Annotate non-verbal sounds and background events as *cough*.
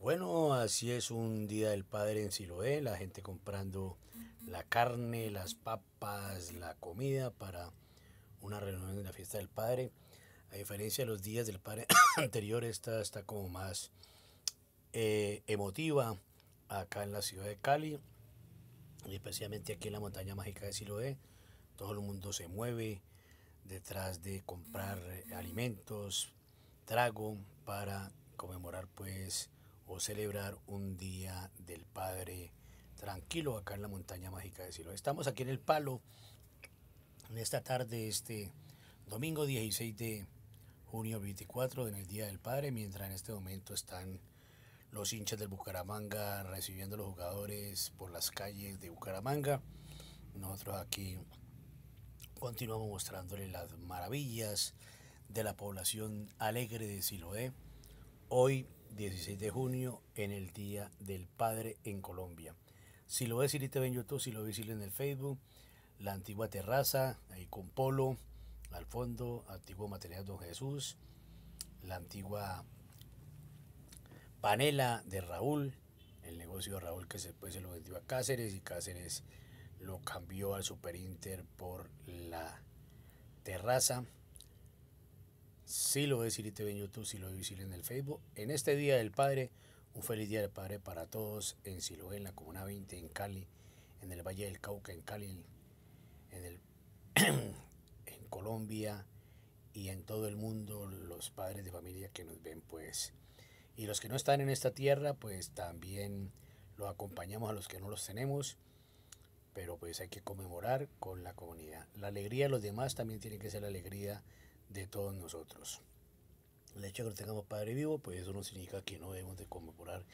Bueno, así es un día del Padre en Siloé, la gente comprando la carne, las papas, la comida para una reunión de la fiesta del Padre. A diferencia de los días del Padre *coughs* anterior, esta está como más eh, emotiva acá en la ciudad de Cali, y especialmente aquí en la montaña mágica de Siloé. Todo el mundo se mueve detrás de comprar alimentos, trago para conmemorar pues o celebrar un día del Padre tranquilo acá en la montaña mágica de Silo. Estamos aquí en el Palo en esta tarde, este domingo 16 de junio 24, en el Día del Padre, mientras en este momento están los hinchas del Bucaramanga recibiendo a los jugadores por las calles de Bucaramanga. Nosotros aquí continuamos mostrándoles las maravillas de la población alegre de Siloé. Hoy 16 de junio en el Día del Padre en Colombia. Si lo ves, y te ven YouTube, si lo ves, en el Facebook, la antigua terraza, ahí con Polo, al fondo, antiguo material Don Jesús, la antigua panela de Raúl, el negocio de Raúl que después pues, se lo vendió a Cáceres y Cáceres lo cambió al superinter por la terraza. Sí lo ves y te ve en YouTube, si lo ves en el Facebook. En este Día del Padre, un feliz Día del Padre para todos en Siloé, en la Comuna 20, en Cali, en el Valle del Cauca, en Cali, en, *clears throat* en Colombia y en todo el mundo, los padres de familia que nos ven, pues. Y los que no están en esta tierra, pues también los acompañamos a los que no los tenemos pero pues hay que conmemorar con la comunidad. La alegría de los demás también tiene que ser la alegría de todos nosotros. El hecho de que no tengamos Padre vivo, pues eso no significa que no debemos de conmemorar